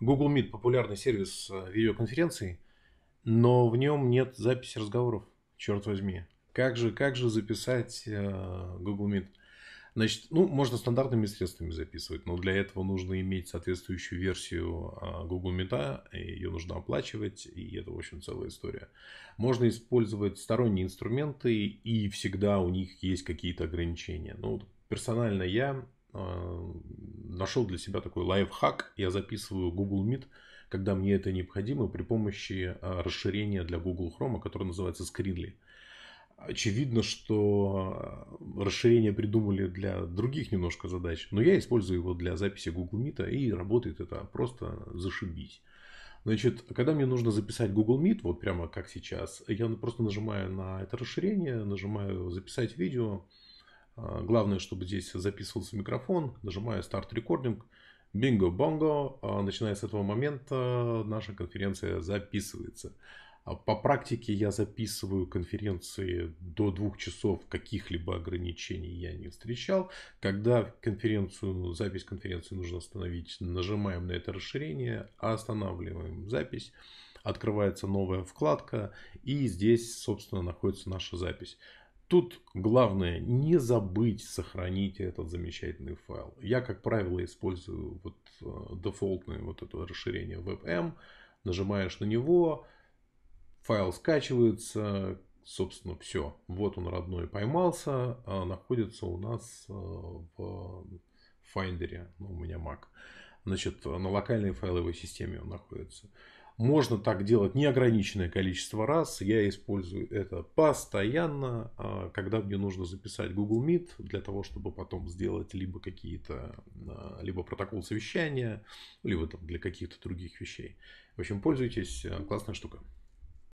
Google Meet популярный сервис э, видеоконференций, но в нем нет записи разговоров, черт возьми. Как же, как же записать э, Google Meet? Значит, ну, можно стандартными средствами записывать, но для этого нужно иметь соответствующую версию э, Google Meet, ее нужно оплачивать, и это, в общем, целая история. Можно использовать сторонние инструменты, и всегда у них есть какие-то ограничения. Ну, персонально я э, нашел для себя такой лайфхак. Я записываю Google Meet, когда мне это необходимо, при помощи а, расширения для Google Chrome, которое называется Screenly. Очевидно, что а, расширение придумали для других немножко задач, но я использую его для записи Google Meet, и работает это просто зашибись. Значит, когда мне нужно записать Google Meet, вот прямо как сейчас, я просто нажимаю на это расширение, нажимаю «Записать видео», а, главное, чтобы здесь записывался микрофон. Нажимаю Start Recording. Бинго-бонго. А, начиная с этого момента наша конференция записывается. А, по практике я записываю конференции до двух часов, каких-либо ограничений я не встречал. Когда конференцию, запись конференции нужно остановить, нажимаем на это расширение, останавливаем запись, открывается новая вкладка и здесь, собственно, находится наша запись. Тут главное не забыть сохранить этот замечательный файл. Я, как правило, использую вот э, дефолтное вот это расширение WebM. Нажимаешь на него, файл скачивается, собственно, все. Вот он родной поймался, а находится у нас э, в Finder, ну, у меня Mac. Значит, на локальной файловой системе он находится. Можно так делать неограниченное количество раз. Я использую это постоянно, а, когда мне нужно записать Google Meet для того, чтобы потом сделать либо какие-то, а, либо протокол совещания, либо там для каких-то других вещей. В общем, пользуйтесь, а, классная штука.